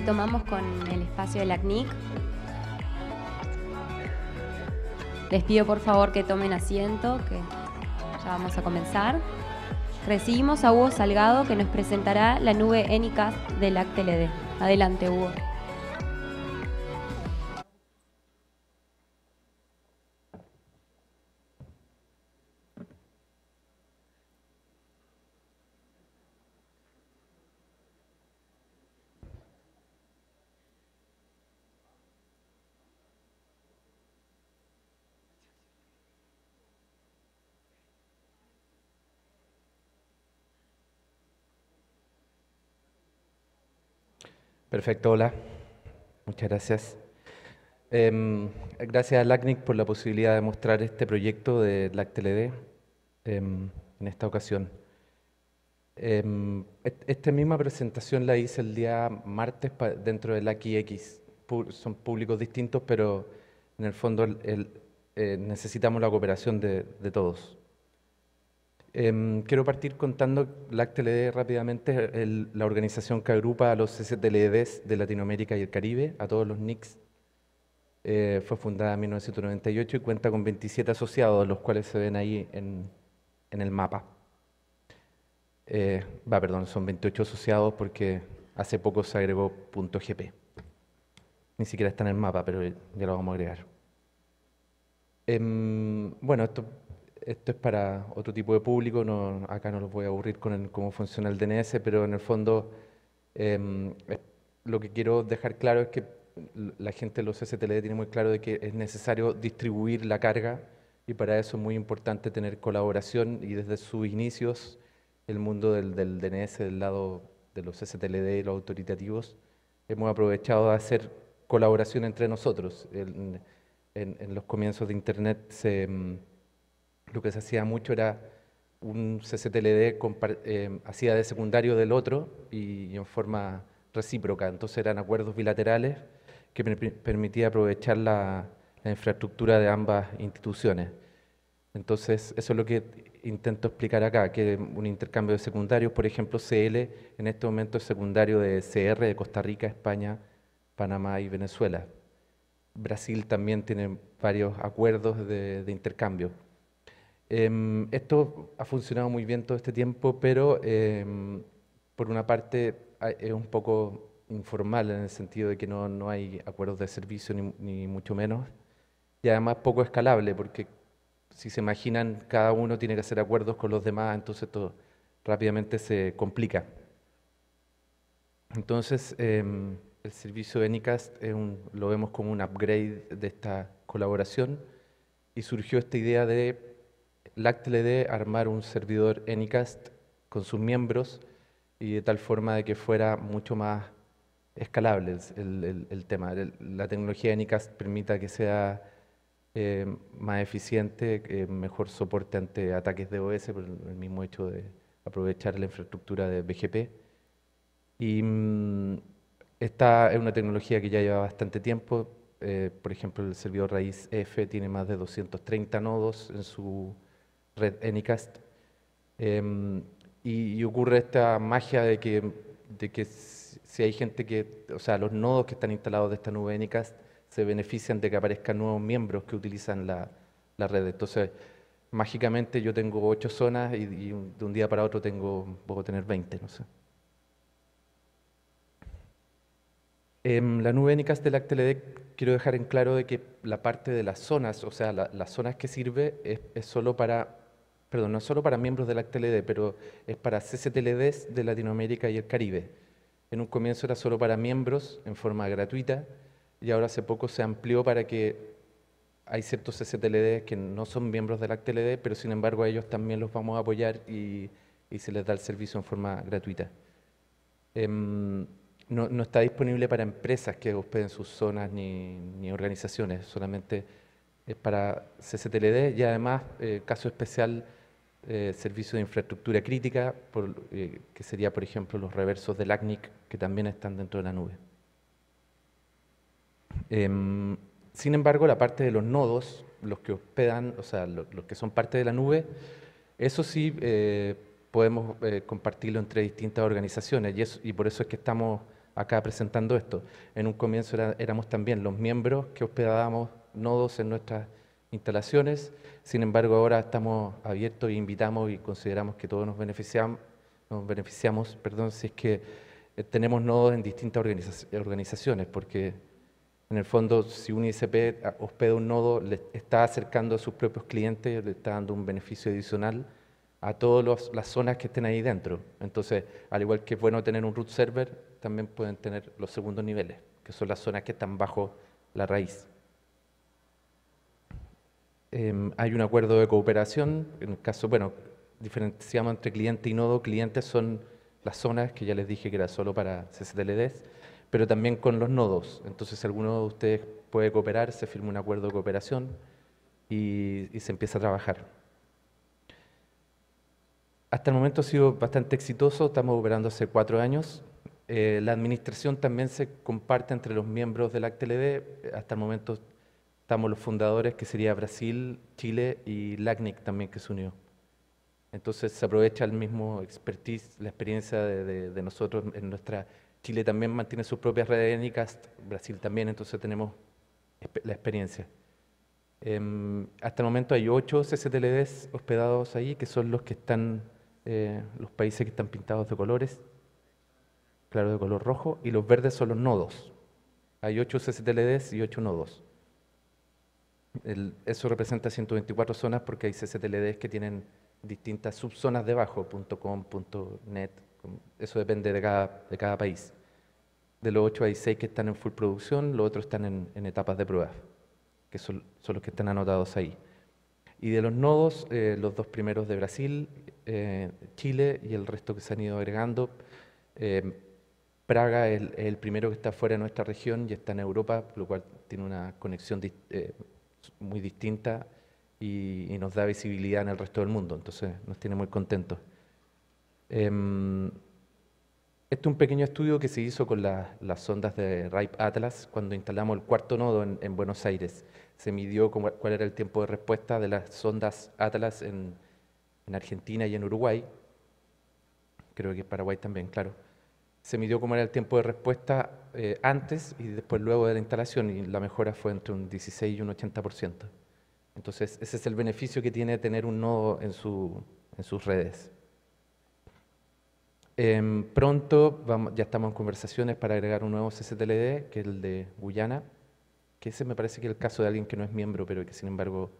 retomamos con el espacio del la Les pido por favor que tomen asiento, que ya vamos a comenzar. Recibimos a Hugo Salgado que nos presentará la nube enicas del ACTLD. Adelante, Hugo. Perfecto, hola. Muchas gracias. Em, gracias a LACNIC por la posibilidad de mostrar este proyecto de LACTLD eh, em, en esta ocasión. Em, esta misma presentación la hice el día martes dentro del X. Son públicos distintos, pero en el fondo eh, necesitamos la cooperación de todos. Em, quiero partir contando la TLD rápidamente, la organización que agrupa a los STLDs de Latinoamérica y el Caribe, a todos los NICs. Eh, fue fundada en 1998 y cuenta con 27 asociados, los cuales se ven ahí en, el mapa. Eh, va, perdón, son 28 asociados porque hace poco se agregó .gp. Ni siquiera está en el mapa, pero ya lo vamos a agregar. Em, bueno, esto esto es para otro tipo de público, no, acá no los voy a aburrir con cómo funciona el DNS, pero en el fondo em, lo que quiero dejar claro es que la gente de los STLD tiene muy claro de que es necesario distribuir la carga y para eso es muy importante tener colaboración y desde sus inicios el mundo del, DNS, del lado de los STLD y los autoritativos, hemos aprovechado de hacer colaboración entre nosotros. en, los comienzos de Internet se em, lo que se hacía mucho era un CCTLD eh, hacía de secundario del otro y, en forma recíproca. Entonces eran acuerdos bilaterales que permitía aprovechar la, infraestructura de ambas instituciones. Entonces eso es lo que intento explicar acá, que un intercambio de secundarios, por ejemplo CL en este momento es secundario de CR de Costa Rica, España, Panamá y Venezuela. Brasil también tiene varios acuerdos de intercambio Em, esto ha funcionado muy bien todo este tiempo, pero em, por una parte es un poco informal en el sentido de que no, no hay acuerdos de servicio ni, mucho menos, y además poco escalable, porque si se imaginan, cada uno tiene que hacer acuerdos con los demás, entonces todo rápidamente se complica. Entonces, em, el servicio de NICAST lo vemos como un upgrade de esta colaboración y surgió esta idea de le dé armar un servidor Anycast con sus miembros y de tal forma de que fuera mucho más escalable el, tema. La tecnología Anycast permita que sea eh, más eficiente, eh, mejor soporte ante ataques de OS por el mismo hecho de aprovechar la infraestructura de BGP. Y mm, esta es una tecnología que ya lleva bastante tiempo. Eh, por ejemplo, el servidor raíz F tiene más de 230 nodos en su red ENICAST, em, y, ocurre esta magia de que, de que si hay gente que, o sea, los nodos que están instalados de esta nube ENICAST se benefician de que aparezcan nuevos miembros que utilizan la, red. Entonces, mágicamente yo tengo ocho zonas y, de un día para otro tengo, puedo tener 20, no sé. En em, la nube ENICAST de la quiero dejar en claro de que la parte de las zonas, o sea, las zonas que sirve es solo para perdón, no solo para miembros del ACTLD, pero es para CCTLDs de Latinoamérica y el Caribe. En un comienzo era solo para miembros en forma gratuita y ahora hace poco se amplió para que hay ciertos CCTLDs que no son miembros del ACTLD, pero sin embargo a ellos también los vamos a apoyar y, se les da el servicio en forma gratuita. Em, no, está disponible para empresas que hospeden sus zonas ni, ni organizaciones, solamente es para CCTLD y además, eh, caso especial, eh, servicios de infraestructura crítica, eh, que sería, por ejemplo, los reversos del ACNIC, que también están dentro de la nube. Em, sin embargo, la parte de los nodos, los que hospedan, o sea, los, que son parte de la nube, eso sí eh, podemos compartirlo entre distintas organizaciones y, por eso es que estamos acá presentando esto. En un comienzo éramos también los miembros que hospedábamos nodos en nuestras instalaciones. Sin embargo, ahora estamos abiertos e invitamos y consideramos que todos nos beneficiamos, nos beneficiamos perdón, si es que eh, tenemos nodos en distintas organizaciones, porque en el fondo, si un ISP ah, hospeda un nodo, le está acercando a sus propios clientes, le está dando un beneficio adicional a todas las zonas que estén ahí dentro. Entonces, al igual que es bueno tener un root server, también pueden tener los segundos niveles, que son las zonas que están bajo la raíz. Em, hay un acuerdo de cooperación, en el caso, bueno, diferenciamos entre cliente y nodo, clientes son las zonas, que ya les dije que era solo para CCTLDs, pero también con los nodos. Entonces, si alguno de ustedes puede cooperar, se firma un acuerdo de cooperación y, se empieza a trabajar. Hasta el momento ha sido bastante exitoso, estamos operando hace cuatro años. Eh, la administración también se comparte entre los miembros del ACTLD, hasta el momento Estamos los fundadores, que sería Brasil, Chile y LACNIC también que se unió. Entonces se aprovecha el mismo expertise, la experiencia de, nosotros en nuestra... Chile también mantiene sus propias redes ENICAST, Brasil también, entonces tenemos la experiencia. Em, hasta el momento hay ocho CCTLDs hospedados ahí, que son los que están, eh, los países que están pintados de colores, claro, de color rojo, y los verdes son los nodos. Hay ocho CCTLDs y ocho nodos eso representa 124 zonas porque hay CCTLDs que tienen distintas subzonas debajo, .com, .net, eso depende de cada, de cada país. De los 8 hay 6 que están en full producción, los otros están en, etapas de prueba, que son, los que están anotados ahí. Y de los nodos, eh, los dos primeros de Brasil, eh, Chile y el resto que se han ido agregando. Eh, Praga es el, primero que está fuera de nuestra región y está en Europa, lo cual tiene una conexión muy distinta y, nos da visibilidad en el resto del mundo, entonces nos tiene muy contentos. Em, este es un pequeño estudio que se hizo con las sondas de RIPE Atlas cuando instalamos el cuarto nodo en, Buenos Aires. Se midió cuál era el tiempo de respuesta de las sondas Atlas en, en Argentina y en Uruguay. Creo que Paraguay también, claro se midió cómo era el tiempo de respuesta eh, antes y después luego de la instalación y la mejora fue entre un 16 y un 80%. Entonces, ese es el beneficio que tiene tener un nodo en, sus redes. Em, pronto ya estamos en conversaciones para agregar un nuevo CCTLD, que es el de Guyana, que ese me parece que es el caso de alguien que no es miembro, pero que sin embargo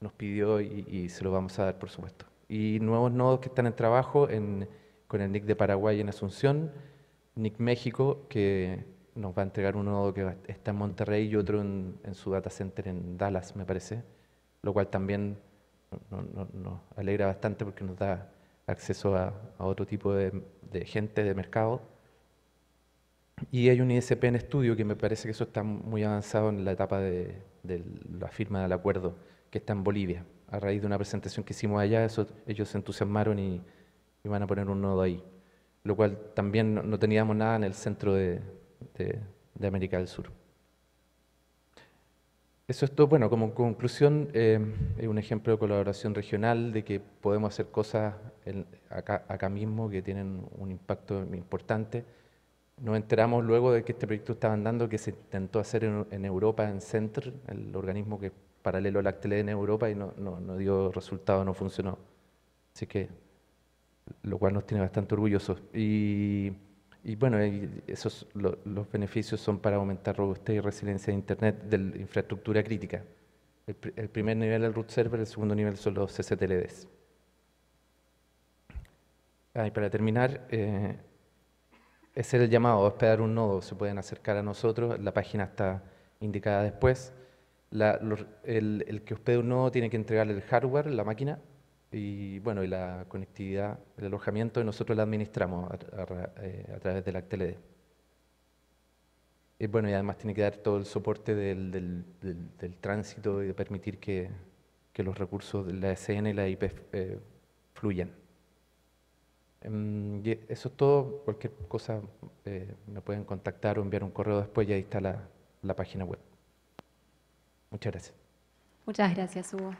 nos pidió y, se lo vamos a dar, por supuesto. Y nuevos nodos que están en trabajo con el NIC de Paraguay en Asunción, Nick México, que nos va a entregar un nodo que está en Monterrey y otro en, su data center en Dallas, me parece, lo cual también nos alegra bastante porque nos da acceso a, otro tipo de, gente, de mercado. Y hay un ISP en estudio que me parece que eso está muy avanzado en la etapa de, la firma del acuerdo, que está en Bolivia. A raíz de una presentación que hicimos allá, ellos se entusiasmaron y, y van a poner un nodo ahí lo cual también no, teníamos nada en el centro de, América del Sur. Eso es todo. Bueno, como conclusión, eh, es un ejemplo de colaboración regional, de que podemos hacer cosas acá, acá mismo que tienen un impacto importante. Nos enteramos luego de que este proyecto estaba andando, que se intentó hacer en, Europa, en Center, el organismo que paralelo a la en Europa, y no, no dio resultado, no funcionó. Así que lo cual nos tiene bastante orgullosos. Y, bueno, esos, los beneficios son para aumentar robustez y resiliencia de Internet de la infraestructura crítica. El, primer nivel es el root server, el segundo nivel son los CCTLDs. y para terminar, eh, ese es el llamado, a hospedar un nodo. Se pueden acercar a nosotros, la página está indicada después. el, el que hospede un nodo tiene que entregarle el hardware, la máquina, y bueno, y la conectividad, el alojamiento, nosotros la administramos a, eh, través de la TLD. Y bueno, y además tiene que dar todo el soporte del, del, tránsito y de permitir que, los recursos de la SN y la IP eh, fluyan. Em, y eso es todo. Cualquier cosa eh, me pueden contactar o enviar un correo después y ahí está la, la página web. Muchas gracias. Muchas gracias, Hugo.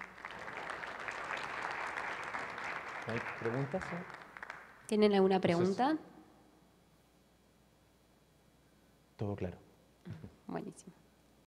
¿Tienen alguna pregunta? todo claro. Buenísimo.